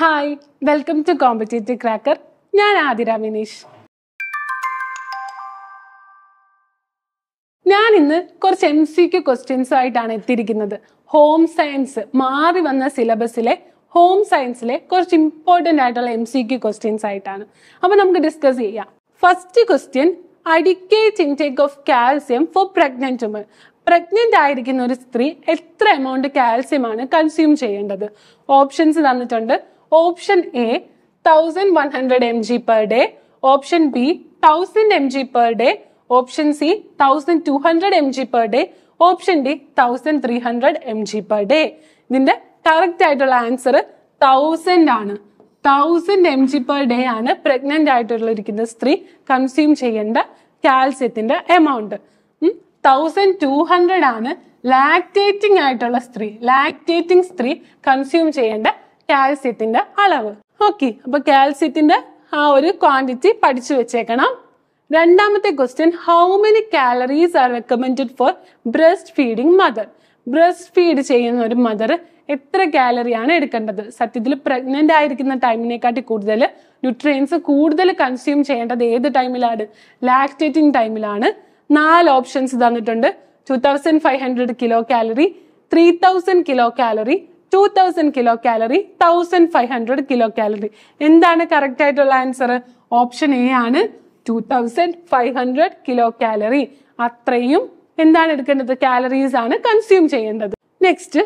hi welcome to competitive cracker ഞാൻ ആതിര മിനീഷ് ഞാൻ ഇന്ന് കുറച്ച് എം സി ക്യു ക്വസ്റ്റ്യൻസുമായിട്ടാണ് എത്തിയിരിക്കുന്നത് ഹോം സയൻസ് മാറി വന്ന സിലബസിലെ ഹോം സയൻസിലെ കുറച്ച് ഇമ്പോർട്ടൻ്റ് ആയിട്ടുള്ള എം സി ക്യു ക്വസ്റ്റ്യൻസ് ആയിട്ടാണ് അപ്പോൾ നമുക്ക് ഡിസ്കസ് ചെയ്യാം first question adequate intake of calcium for pregnant woman pregnant ആയിരിക്കുന്ന ഒരു സ്ത്രീ എത്ര എമൗണ്ട് കാൽസ്യമാണ് കൺസ്യൂം ചെയ്യേണ്ടത് ഓപ്ഷൻസ് തന്നിട്ടുണ്ട് option A thousand one hundred M G per day option B thousand M G per day option C thousand two hundred M G per day option D thousand three hundred M G per day ഇതിന്റെ correct ആയിട്ടുള്ള answer thousand ആണ് thousand M G per day ആണ് pregnant ആയിട്ടുള്ള സ്ത്രീ consume ചെയ്യേണ്ട കാൽസ്യത്തിന്റെ amount thousand two hundred ആണ് lactating ആയിട്ടുള്ള സ്ത്രീ ലാക്ടേറ്റിംഗ് സ്ത്രീ കൺസ്യൂം ചെയ്യേണ്ട കാൽസ്യത്തിന്റെ അളവ് ഓക്കെ അപ്പൊ കാൽസ്യത്തിന്റെ ആ ഒരു ക്വാണ്ടിറ്റി പഠിച്ചു വെച്ചേക്കണം രണ്ടാമത്തെ question how many calories are recommend for breast feeding mother breast feed ചെയ്യുന്ന ഒരു മദർ എത്ര കാലറിയാണ് എടുക്കേണ്ടത് സത്യത്തിൽ പ്രഗ്നന്റ് ആയിരിക്കുന്ന ടൈമിനെക്കാട്ടി കൂടുതൽ ന്യൂട്രിയൻസ് കൂടുതൽ കൺസ്യൂം ചെയ്യേണ്ടത് ഏത് ടൈമിലാണ് ലാക്ടേറ്റിംഗ് ടൈമിലാണ് നാല് ഓപ്ഷൻസ് തന്നിട്ടുണ്ട് two thousand five hundred kilo calorie three thousand kilo calorie two thousand kilo calorie thousand five hundred kilo calorie എന്താണ് കറക്റ്റ് ആയിട്ടുള്ള ആൻസർ ഓപ്ഷൻ എ ആണ് two thousand five hundred kilo calorie അത്രയും എന്താണ് എടുക്കേണ്ടത് calories ആണ് consume ചെയ്യേണ്ടത് next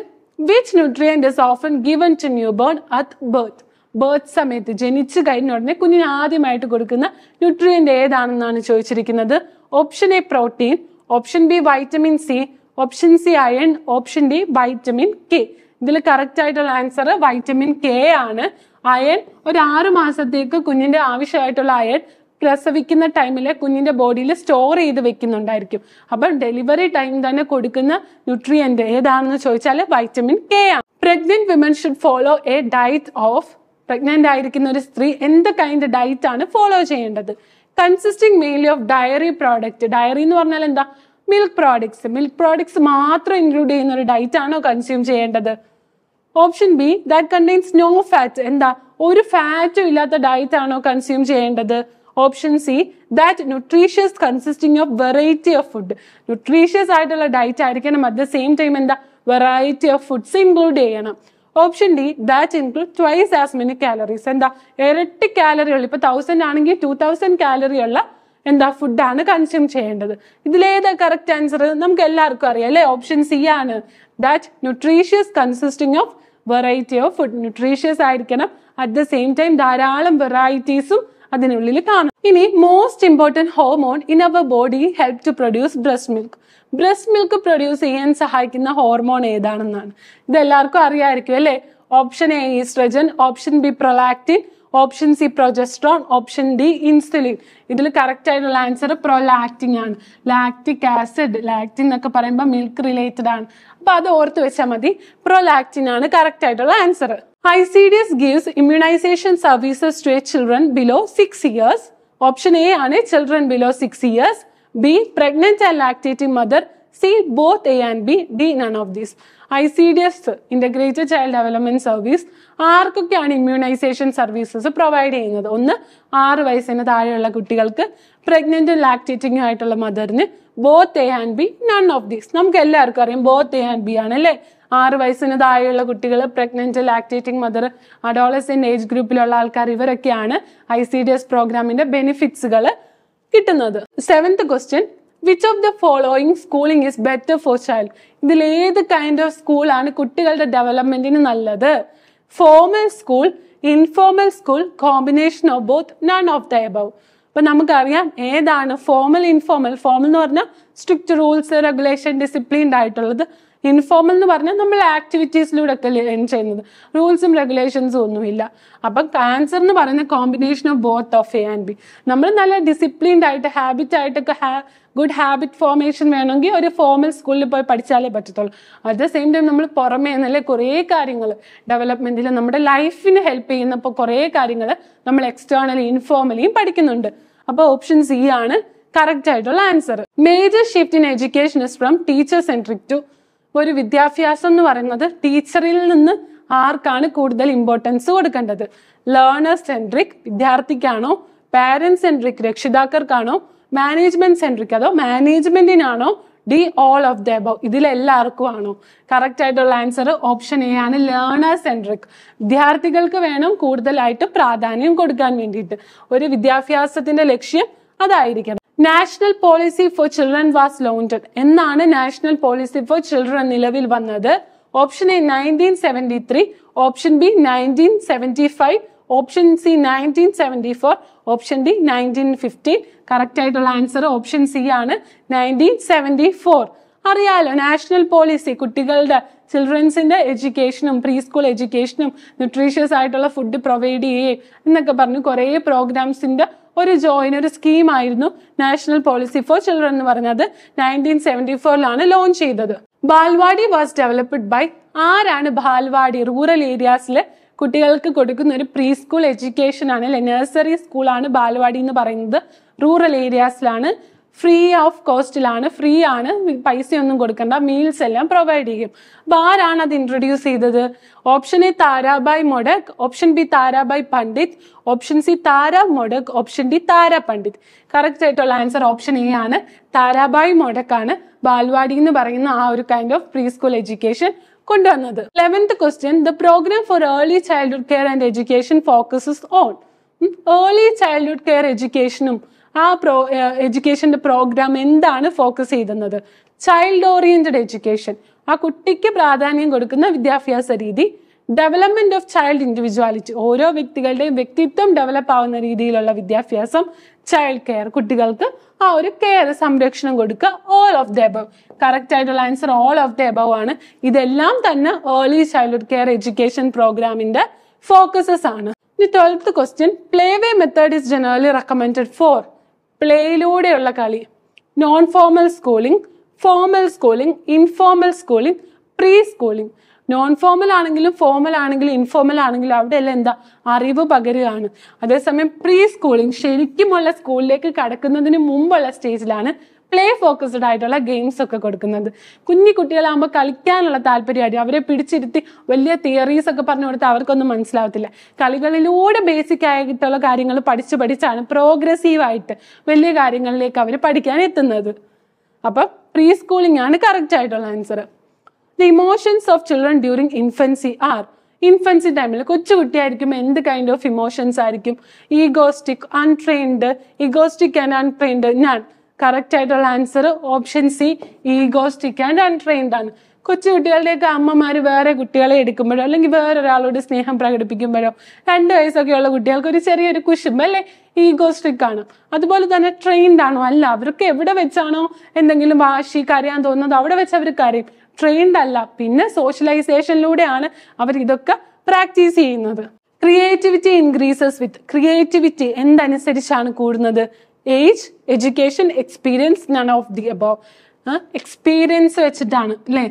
which nutrient is often given to newborn at birth birth സമയത്ത് ജനിച്ചു കഴിഞ്ഞ ഉടനെ കുഞ്ഞിന് ആദ്യമായിട്ട് കൊടുക്കുന്ന ന്യൂട്രിയൻ്റ് ഏതാണെന്നാണ് ചോദിച്ചിരിക്കുന്നത് option A protein option B vitamin C option C iron option D vitamin K ഇതിൽ കറക്റ്റ് ആയിട്ടുള്ള ആൻസർ വൈറ്റമിൻ കെ ആണ് അയൺ ഒരു ആറു മാസത്തേക്ക് കുഞ്ഞിന്റെ ആവശ്യമായിട്ടുള്ള അയൺ പ്രസവിക്കുന്ന ടൈമിൽ കുഞ്ഞിന്റെ ബോഡിയിൽ സ്റ്റോർ ചെയ്ത് വെക്കുന്നുണ്ടായിരിക്കും അപ്പം ഡെലിവറി ടൈം തന്നെ കൊടുക്കുന്ന ന്യൂട്രിയന്റ് ഏതാണെന്ന് ചോദിച്ചാൽ വൈറ്റമിൻ കെ ആണ് pregnant women should follow a diet of pregnant ആയിരിക്കുന്ന ഒരു സ്ത്രീ എന്ത് കൈൻഡ് ഡയറ്റ് ആണ് ഫോളോ ചെയ്യേണ്ടത് consisting mainly of dairy product dairy എന്ന് പറഞ്ഞാൽ എന്താ മിൽക്ക് പ്രോഡക്ട്സ് മിൽക്ക് പ്രോഡക്ട്സ് മാത്രം ഇൻക്ലൂഡ് ചെയ്യുന്ന ഒരു ഡയറ്റ് ആണോ കൺസ്യൂം ചെയ്യേണ്ടത് option B that contains no fat എന്താ ഒരു ഫാറ്റും ഇല്ലാത്ത ഡയറ്റ് ആണോ കൺസ്യൂം ചെയ്യേണ്ടത് option C that nutritious consisting of variety of food nutritious ആയിട്ടുള്ള ഡയറ്റ് ആയിരിക്കണം അറ്റ് ദ സെയിം ടൈം എന്താ വെറൈറ്റി ഓഫ് ഫുഡ്സ് ഇൻക്ലൂഡ് ചെയ്യണം option D that include twice as many calories എന്താ ഇരട്ടി കാലറികൾ ഇപ്പൊ തൗസൻഡ് ആണെങ്കിൽ ടൂ തൗസൻഡ് കാലറി ഉള്ള എന്താ ഫുഡാണ് കൺസ്യൂം ചെയ്യേണ്ടത് ഇതിലേതാ കറക്റ്റ് ആൻസർ നമുക്ക് എല്ലാവർക്കും അറിയാം അല്ലെ ഓപ്ഷൻ സി ആണ് that nutritious consisting of variety of food nutritious ആയിരിക്കണം അറ്റ് ദ സെയിം ടൈം ധാരാളം വെറൈറ്റീസും അതിനുള്ളിൽ കാണും ഇനി most important hormone in our body help to produce breast milk breast milk produce ചെയ്യാൻ സഹായിക്കുന്ന ഹോർമോൺ ഏതാണെന്നാണ് ഇതെല്ലാവർക്കും അറിയാമായിരിക്കും അല്ലേ option A oestrogen option B prolactin option C progesterone option D insulin ഇതിൽ കറക്റ്റ് ആയിട്ടുള്ള ആൻസർ പ്രൊലാക്റ്റിൻ ആണ് ലാക്റ്റിക് ആസിഡ് ലാക്റ്റിൻ എന്നൊക്കെ പറയുമ്പോൾ മിൽക്ക് റിലേറ്റഡ് ആണ് അപ്പോൾ അത് ഓർത്ത് വെച്ചാൽ മതി പ്രൊലാക്റ്റിൻ ആണ് കറക്റ്റ് ആയിട്ടുള്ള answer I C D S gives immunisation services to a children below six years option A ആണ് children below six years B pregnant and lactating mother C both A and B D none of these I C D S integrated child development service ആർക്കൊക്കെയാണ് immunisation services provide ചെയ്യുന്നത് ഒന്ന് ആറ് വയസ്സിന് താഴെയുള്ള കുട്ടികൾക്ക് പ്രഗ്നന്റും ലാക്ടേറ്റിംഗും ആയിട്ടുള്ള മദറിന് both A and B none of these നമുക്ക് എല്ലാവർക്കും അറിയാം ബോത്ത് എ ആൻഡ് ബി ആണ് അല്ലേ ആറ് വയസ്സിന് താഴെയുള്ള കുട്ടികൾ pregnant lactating mother adolescent age ഗ്രൂപ്പിലുള്ള ആൾക്കാർ ഇവരൊക്കെയാണ് ഐ സി ഡി എസ് പ്രോഗ്രാമിന്റെ ബെനിഫിറ്റ്സുകൾ കിട്ടുന്നത് seventh question which of the following schooling is better for child ഇതിൽ ഏത് കൈൻഡ് ഓഫ് സ്കൂളാണ് കുട്ടികളുടെ ഡെവലപ്മെന്റിന് നല്ലത് formal school informal school combination of both none of the above അപ്പൊ നമുക്കറിയാം ഏതാണ് ഫോമൽ ഇൻഫോമൽ ഫോമൽ എന്ന് പറഞ്ഞാൽ സ്ട്രിക്റ്റ് റൂൾസ് റെഗുലേഷൻ ഡിസിപ്ലിൻഡ് ആയിട്ടുള്ളത് ഇൻഫോമൽ എന്ന് പറഞ്ഞാൽ നമ്മൾ ആക്ടിവിറ്റീസിലൂടെ ഒക്കെ ലേൺ ചെയ്യുന്നത് റൂൾസും റെഗുലേഷൻസും ഒന്നുമില്ല അപ്പൊ ക്യാൻസർ എന്ന് പറയുന്ന combination of both of A and B നമ്മൾ നല്ല ഡിസിപ്ലിൻഡ് ആയിട്ട് ഹാബിറ്റ് ആയിട്ടൊക്കെ ഗുഡ് ഹാബിറ്റ് ഫോർമേഷൻ വേണമെങ്കിൽ ഒരു ഫോമൽ സ്കൂളിൽ പോയി പഠിച്ചാലേ പറ്റത്തുള്ളൂ അറ്റ് ദ സെയിം ടൈം നമ്മൾ പുറമേ നിന്നല്ലേ കുറേ കാര്യങ്ങൾ ഡെവലപ്മെൻറ്റിൽ നമ്മുടെ ലൈഫിന് ഹെൽപ്പ് ചെയ്യുന്ന ഇപ്പോൾ കുറേ കാര്യങ്ങൾ നമ്മൾ എക്സ്റ്റേണലി ഇൻഫോർമലിയും പഠിക്കുന്നുണ്ട് അപ്പോൾ ഓപ്ഷൻ സി e ആണ് കറക്റ്റ് ആയിട്ടുള്ള answer major shift in education is from teacher centric to ഒരു വിദ്യാഭ്യാസം എന്ന് പറയുന്നത് ടീച്ചറിൽ നിന്ന് ആർക്കാണ് കൂടുതൽ ഇമ്പോർട്ടൻസ് കൊടുക്കേണ്ടത് ലേണേഴ്സ് സെൻട്രിക് വിദ്യാർത്ഥിക്കാണോ പാരൻസ് സെൻട്രിക് രക്ഷിതാക്കൾക്കാണോ മാനേജ്മെന്റ് സെൻട്രിക് അതോ മാനേജ്മെന്റിനാണോ D all of the above ഇതിലെല്ലാവർക്കും ആണോ കറക്റ്റ് ആയിട്ടുള്ള ആൻസർ ഓപ്ഷൻ എ ആണ് ലേണർ സെൻട്രിക് വിദ്യാർത്ഥികൾക്ക് വേണം കൂടുതലായിട്ട് പ്രാധാന്യം കൊടുക്കാൻ വേണ്ടിയിട്ട് ഒരു വിദ്യാഭ്യാസത്തിന്റെ ലക്ഷ്യം അതായിരിക്കണം national policy for children was launched എന്നാണ് നാഷണൽ പോളിസി ഫോർ ചിൽഡ്രൻ നിലവിൽ വന്നത് option A nineteen seventy three option B nineteen seventy five option C nineteen seventy four option D nineteen fifteen correct ആയിട്ടുള്ള ആൻസർ ഓപ്ഷൻ സി ആണ് nineteen seventy four അറിയാലോ national policy കുട്ടികളുടെ ചിൽഡ്രൻസിന്റെ എഡ്യൂക്കേഷനും pre school എഡ്യൂക്കേഷനും nutritious ആയിട്ടുള്ള food provide ചെയ്യുകയും എന്നൊക്കെ പറഞ്ഞു കുറേ പ്രോഗ്രാംസിന്റെ ഒരു ജോയിൻ ഒരു സ്കീമായിരുന്നു നാഷണൽ പോളിസി ഫോർ ചിൽഡ്രൻ എന്ന് പറഞ്ഞത് നയൻറ്റീൻ സെവൻറ്റി ഫോറിലാണ് ലോഞ്ച് ചെയ്തത് ബാൽവാടി വാസ് ഡെവലപ്ഡ് ബൈ ആരാണ് ബാൽവാടി റൂറൽ ഏരിയാസിലെ കുട്ടികൾക്ക് കൊടുക്കുന്ന ഒരു പ്രീ സ്കൂൾ എഡ്യൂക്കേഷൻ ആണ് അല്ലെ നഴ്സറി സ്കൂളാണ് ബാലവാടി എന്ന് പറയുന്നത് റൂറൽ ഏരിയാസിലാണ് ഫ്രീ ഓഫ് കോസ്റ്റിലാണ് ഫ്രീ ആണ് പൈസയൊന്നും കൊടുക്കണ്ട മീൽസ് എല്ലാം പ്രൊവൈഡ് ചെയ്യും അപ്പോൾ ആരാണ് അത് ഇൻട്രൊഡ്യൂസ് ചെയ്തത് option A Tarabai Modak option B Tarabai Pandit option C Tara Modak option D Tara Pandit correct ആയിട്ടുള്ള ആൻസർ ഓപ്ഷൻ എ ആണ് താരാബായ് മൊഡക് ആണ് ബാൽവാടി എന്ന് പറയുന്ന ആ ഒരു kind of pre school education കൊണ്ടുവന്നത് eleventh question the programme for early childhood care and education focuses on early childhood care എഡ്യൂക്കേഷനും ആ പ്രോ എഡ്യൂക്കേഷൻ്റെ പ്രോഗ്രാം എന്താണ് ഫോക്കസ് ചെയ്തത് ചൈൽഡ് ഓറിയൻറ്റഡ് എഡ്യൂക്കേഷൻ ആ കുട്ടിക്ക് പ്രാധാന്യം കൊടുക്കുന്ന വിദ്യാഭ്യാസ രീതി ഡെവലപ്മെന്റ് ഓഫ് ചൈൽഡ് ഇൻഡിവിജ്വാലിറ്റി ഓരോ വ്യക്തികളുടെയും വ്യക്തിത്വം ഡെവലപ്പ് ആവുന്ന രീതിയിലുള്ള വിദ്യാഭ്യാസം ചൈൽഡ് കെയർ കുട്ടികൾക്ക് ആ ഒരു കെയർ സംരക്ഷണം കൊടുക്കുക all of the above correct ആയിട്ടുള്ള answer all of the above ആണ് ഇതെല്ലാം തന്നെ ഏർലി ചൈൽഡ്ഹുഡ് കെയർ എഡ്യൂക്കേഷൻ പ്രോഗ്രാമിന്റെ ഫോക്കസസ് ആണ് ഇനി twelfth question play way method is generally recommend for പ്ലേയിലൂടെയുള്ള കളി non formal schooling formal schooling informal schooling pre schooling non formal ആണെങ്കിലും ഫോമൽ ആണെങ്കിലും ഇൻഫോമൽ ആണെങ്കിലും എല്ലാം എന്താ അറിവ് പകരുകയാണ് അതേസമയം പ്രീ സ്കൂളിംഗ് ശരിക്കുമുള്ള സ്കൂളിലേക്ക് കടക്കുന്നതിന് മുമ്പുള്ള സ്റ്റേജിലാണ് പ്ലേ ഫോക്കസ്ഡ് ആയിട്ടുള്ള ഗെയിംസ് ഒക്കെ കൊടുക്കുന്നത് കുഞ്ഞു കുട്ടികളാകുമ്പോൾ കളിക്കാനുള്ള താല്പര്യമായിരിക്കും അവരെ പിടിച്ചിരുത്തി വലിയ തിയറീസ് ഒക്കെ പറഞ്ഞു കൊടുത്താൽ അവർക്കൊന്നും മനസ്സിലാവത്തില്ല കളികളിലൂടെ ബേസിക് ആയിട്ടുള്ള കാര്യങ്ങൾ പഠിച്ചു പഠിച്ചാണ് പ്രോഗ്രസീവ് ആയിട്ട് വലിയ കാര്യങ്ങളിലേക്ക് അവർ പഠിക്കാൻ എത്തുന്നത് അപ്പം പ്രീ സ്കൂളിംഗ് ആണ് കറക്റ്റ് ആയിട്ടുള്ള answer the emotions of children during infancy are infancy ടൈമിൽ കൊച്ചുകുട്ടിയായിരിക്കും എന്ത് കൈൻഡ് ഓഫ് ഇമോഷൻസ് ആയിരിക്കും egoistic untrained egoistic and untrained ഞാൻ കറക്റ്റ് ആയിട്ടുള്ള answer option C egoistic and untrained ആണ് കൊച്ചുകുട്ടികളുടെയൊക്കെ അമ്മമാർ വേറെ കുട്ടികളെ എടുക്കുമ്പോഴോ അല്ലെങ്കിൽ വേറൊരാളോട് സ്നേഹം പ്രകടിപ്പിക്കുമ്പോഴോ രണ്ട് വയസ്സൊക്കെയുള്ള കുട്ടികൾക്ക് ഒരു ചെറിയൊരു കുശുമ്പ് അല്ലെ ഈഗോസ്റ്റിക് ആണ് അതുപോലെ തന്നെ ട്രെയിൻഡ് ആണോ അല്ല അവർക്ക് എവിടെ വെച്ചാണോ എന്തെങ്കിലും വാശി കരയാൻ തോന്നുന്നത് അവിടെ വെച്ച് അവർ കരയും ട്രെയിൻഡ് അല്ല പിന്നെ സോഷ്യലൈസേഷനിലൂടെയാണ് അവർ ഇതൊക്കെ പ്രാക്ടീസ് ചെയ്യുന്നത് ക്രിയേറ്റിവിറ്റി ഇൻക്രീസസ് വിത്ത് ക്രിയേറ്റിവിറ്റി എന്തനുസരിച്ചാണ് കൂടുന്നത് age education experience none of the above experience വെച്ചിട്ടാണ് അല്ലേ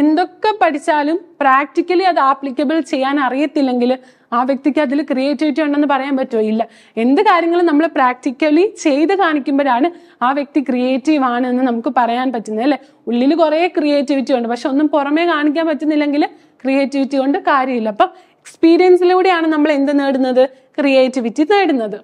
എന്തൊക്കെ പഠിച്ചാലും പ്രാക്ടിക്കലി അത് ആപ്ലിക്കബിൾ ചെയ്യാൻ അറിയത്തില്ലെങ്കിൽ ആ വ്യക്തിക്ക് അതിൽ ക്രിയേറ്റിവിറ്റി ഉണ്ടെന്ന് പറയാൻ പറ്റുമോ ഇല്ല എന്ത് കാര്യങ്ങളും നമ്മൾ പ്രാക്ടിക്കലി ചെയ്ത് കാണിക്കുമ്പോഴാണ് ആ വ്യക്തി ക്രിയേറ്റീവ് ആണ് എന്ന് നമുക്ക് പറയാൻ പറ്റുന്നത് അല്ലേ ഉള്ളിൽ കുറേ ക്രിയേറ്റിവിറ്റി ഉണ്ട് പക്ഷെ ഒന്നും പുറമേ കാണിക്കാൻ പറ്റുന്നില്ലെങ്കിൽ ക്രിയേറ്റിവിറ്റി കൊണ്ട് കാര്യമില്ല അപ്പം എക്സ്പീരിയൻസിലൂടെയാണ് നമ്മൾ എന്ത് നേടുന്നത് ക്രിയേറ്റിവിറ്റി നേടുന്നത്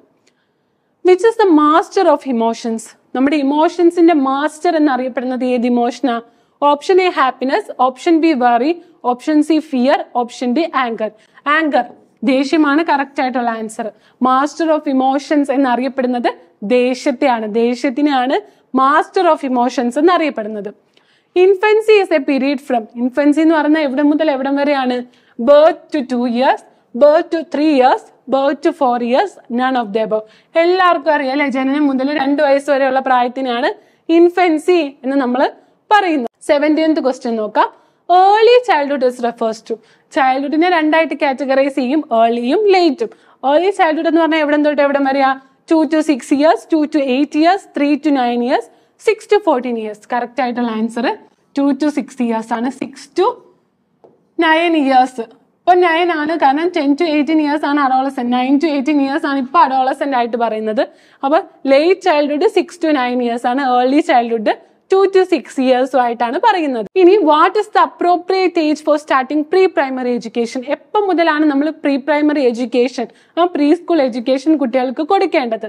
which is the master of emotions നമ്മുടെ ഇമോഷൻസിന്റെ മാസ്റ്റർ എന്നറിയപ്പെടുന്നത് ഏത് ഇമോഷനാണ് option A happiness option B worry option C fear option D anger anger ദേഷ്യമാണ് കറക്റ്റ് ആയിട്ടുള്ള ആൻസർ മാസ്റ്റർ ഓഫ് ഇമോഷൻസ് എന്നറിയപ്പെടുന്നത് ദേഷ്യത്തെയാണ് ദേഷ്യത്തിനെയാണ് മാസ്റ്റർ ഓഫ് ഇമോഷൻസ് എന്നറിയപ്പെടുന്നത് infancy is a period from infancy എന്ന് പറഞ്ഞാൽ എവിടെ മുതൽ എവിടം വരെയാണ് birth to two years birth to three years birth to four years none of the above എല്ലാവർക്കും അറിയാം അല്ലെ ജനനം മുതൽ രണ്ട് വയസ്സ് വരെയുള്ള പ്രായത്തിനാണ് ഇൻഫൻസി എന്ന് നമ്മൾ പറയുന്നു സെവൻറ്റീൻത് ക്വസ്റ്റ്യൻ നോക്കാം early childhood is refers to ചൈൽഡ്ഹുഡിനെ രണ്ടായിട്ട് കാറ്റഗറൈസ് ചെയ്യും ഏർലിയും ലേറ്റും ഏർലി ചൈൽഡ്ഹുഡ് എന്ന് പറഞ്ഞാൽ എവിടെ തൊട്ട് എവിടെ വരെയാ two to six years two to eight years three to nine years six to fourteen years correct ആയിട്ടുള്ള answer two to six years ആണ് സിക്സ് ടു നയൻ ഇയേഴ്സ് ഇപ്പൊ നയൻ ആണ് കാരണം ടെൻ ടു എയ്റ്റീൻ ഇയേഴ്സ് ആണ് adolescent nine to eighteen years ആണ് ഇപ്പൊ adolescent ആയിട്ട് പറയുന്നത് അപ്പൊ late childhood six to nine years ആണ് early childhood two to six ഇയേഴ്സും ആയിട്ടാണ് പറയുന്നത് ഇനി what is the appropriate age for starting pre primary education എപ്പം മുതലാണ് നമ്മൾ പ്രീ പ്രൈമറി എഡ്യൂക്കേഷൻ ആ പ്രീ സ്കൂൾ എഡ്യൂക്കേഷൻ കുട്ടികൾക്ക് കൊടുക്കേണ്ടത്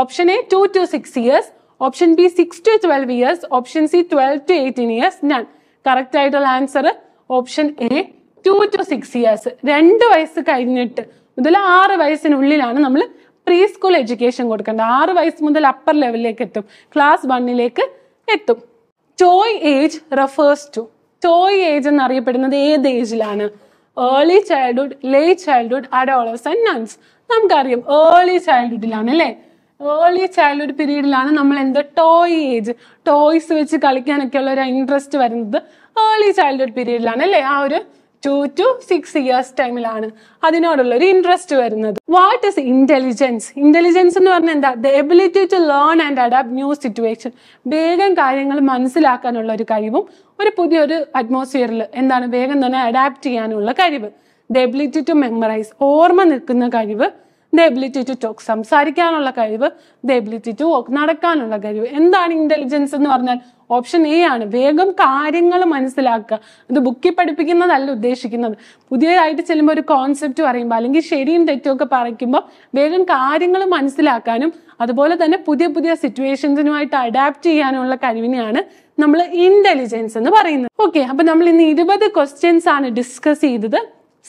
option A two to six years option B six to twelve years option C twelve to eighteen years none correct ആയിട്ടുള്ള answer option A two to six years രണ്ട് വയസ്സ് കഴിഞ്ഞിട്ട് മുതൽ ആറ് വയസ്സിനുള്ളിലാണ് നമ്മൾ പ്രീ സ്കൂൾ എഡ്യൂക്കേഷൻ കൊടുക്കേണ്ടത് ആറ് വയസ്സ് മുതൽ അപ്പർ ലെവലിലേക്ക് എത്തും ക്ലാസ് വണ്ണിലേക്ക് എത്തും toy age refers to toy age എന്നറിയപ്പെടുന്നത് ഏത് ഏജിലാണ് early childhood late childhood adolescence and none നമുക്കറിയാം ഏർലി ചൈൽഡ്ഹുഡിലാണ് അല്ലേ ഏർലി ചൈൽഡ്ഹുഡ് പീരീഡിലാണ് നമ്മൾ എന്താ ടോയ് ഏജ് ടോയ്സ് വെച്ച് കളിക്കാനൊക്കെ ഉള്ള ഒരു ഇൻട്രസ്റ്റ് വരുന്നത് ഏർലി ചൈൽഡ്ഹുഡ് പീരീഡിലാണ് അല്ലേ ആ ഒരു ടു ടു സിക്സ് ഇയേഴ്സ് ടൈമിലാണ് അതിനോടുള്ള ഒരു ഇൻട്രസ്റ്റ് വരുന്നത് വാട്ട് ഇസ് ഇന്റലിജൻസ് ഇന്റലിജൻസ് എന്ന് പറഞ്ഞാൽ എന്താ the ability to learn and adapt new situation വേഗം കാര്യങ്ങൾ മനസ്സിലാക്കാനുള്ള ഒരു കഴിവും ഒരു പുതിയൊരു അറ്റ്മോസ്ഫിയറിൽ എന്താണ് വേഗം തന്നെ അഡാപ്റ്റ് ചെയ്യാനുള്ള കഴിവ് ദ എബിലിറ്റി ടു മെമ്മറൈസ് ഓർമ്മ നിൽക്കുന്ന കഴിവ് ദ എബിലിറ്റി ടു ടോക്ക് സംസാരിക്കാനുള്ള കഴിവ് ദ എബിലിറ്റി ടു വോക്ക് നടക്കാനുള്ള കഴിവ് എന്താണ് ഇന്റലിജൻസ് എന്ന് പറഞ്ഞാൽ ഓപ്ഷൻ എ ആണ് വേഗം കാര്യങ്ങൾ മനസ്സിലാക്കുക ഇത് ബുക്കിൽ പഠിപ്പിക്കുന്നതല്ല ഉദ്ദേശിക്കുന്നത് പുതിയതായിട്ട് ചെല്ലുമ്പോൾ ഒരു കോൺസെപ്റ്റ് പറയുമ്പോൾ അല്ലെങ്കിൽ ശരിയും തെറ്റും ഒക്കെ പറയ്ക്കുമ്പോൾ വേഗം കാര്യങ്ങൾ മനസ്സിലാക്കാനും അതുപോലെ തന്നെ പുതിയ പുതിയ സിറ്റുവേഷൻസിനുമായിട്ട് അഡാപ്റ്റ് ചെയ്യാനുള്ള കഴിവിനെയാണ് നമ്മൾ ഇന്റലിജൻസ് എന്ന് പറയുന്നത് ഓക്കെ അപ്പൊ നമ്മൾ ഇന്ന് ഇരുപത് ക്വസ്റ്റ്യൻസ് ആണ് ഡിസ്കസ് ചെയ്തത്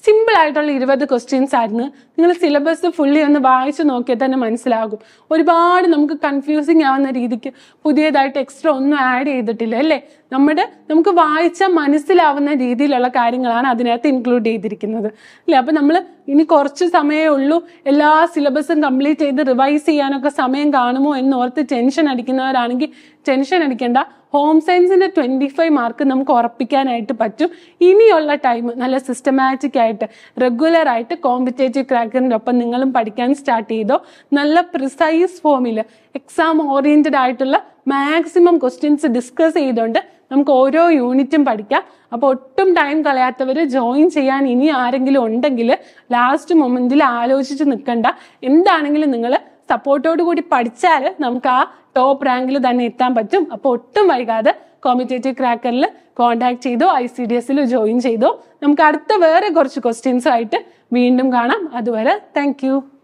സിമ്പിൾ ആയിട്ടുള്ള ഇരുപത് ക്വസ്റ്റ്യൻസ് ആയിരുന്നു നിങ്ങൾ സിലബസ് ഫുള്ളി ഒന്ന് വായിച്ചു നോക്കിയാൽ തന്നെ മനസ്സിലാകും ഒരുപാട് നമുക്ക് കൺഫ്യൂസിങ് ആവുന്ന രീതിക്ക് പുതിയതായിട്ട് എക്സ്ട്രാ ഒന്നും ആഡ് ചെയ്തിട്ടില്ല അല്ലേ നമ്മുടെ നമുക്ക് വായിച്ചാൽ മനസ്സിലാവുന്ന രീതിയിലുള്ള കാര്യങ്ങളാണ് അതിനകത്ത് ഇൻക്ലൂഡ് ചെയ്തിരിക്കുന്നത് അല്ലേ അപ്പം നമ്മൾ ഇനി കുറച്ച് സമയമേ ഉള്ളൂ എല്ലാ സിലബസും കംപ്ലീറ്റ് ചെയ്ത് റിവൈസ് ചെയ്യാനൊക്കെ സമയം കാണുമോ എന്ന് ഓർത്ത് ടെൻഷൻ അടിക്കുന്നവരാണെങ്കിൽ ടെൻഷൻ അടിക്കേണ്ട ഹോം സയൻസിൻ്റെ ട്വൻറ്റി ഫൈവ് മാർക്ക് നമുക്ക് ഉറപ്പിക്കാനായിട്ട് പറ്റും ഇനിയുള്ള ടൈം നല്ല സിസ്റ്റമാറ്റിക് ആയിട്ട് റെഗുലർ ആയിട്ട് കോമ്പറ്റേറ്റീവ് ക്രാക്കറിൻ്റെ ഒപ്പം നിങ്ങളും പഠിക്കാൻ സ്റ്റാർട്ട് ചെയ്തോ നല്ല പ്രിസൈസ് ഫോമിൽ എക്സാം ഓറിയൻറ്റഡ് ആയിട്ടുള്ള മാക്സിമം ക്വസ്റ്റ്യൻസ് ഡിസ്കസ് ചെയ്തുകൊണ്ട് നമുക്ക് ഓരോ യൂണിറ്റും പഠിക്കാം അപ്പോൾ ഒട്ടും ടൈം കളയാത്തവർ ജോയിൻ ചെയ്യാൻ ഇനി ആരെങ്കിലും ഉണ്ടെങ്കിൽ ലാസ്റ്റ് മൊമെൻറ്റിൽ ആലോചിച്ച് നിൽക്കണ്ട എന്താണെങ്കിലും നിങ്ങൾ സപ്പോർട്ടോട് കൂടി പഠിച്ചാൽ നമുക്ക് ആ ടോപ്പ് റാങ്കിൽ തന്നെ എത്താൻ പറ്റും അപ്പോൾ ഒട്ടും വൈകാതെ കോമ്പറ്റേറ്റീവ് ക്രാക്കറിൽ കോൺടാക്ട് ചെയ്തോ ഐ സി ഡി എസിൽ ജോയിൻ ചെയ്തോ നമുക്ക് അടുത്ത വേറെ കുറച്ച് ആയിട്ട് വീണ്ടും കാണാം അതുവരെ താങ്ക്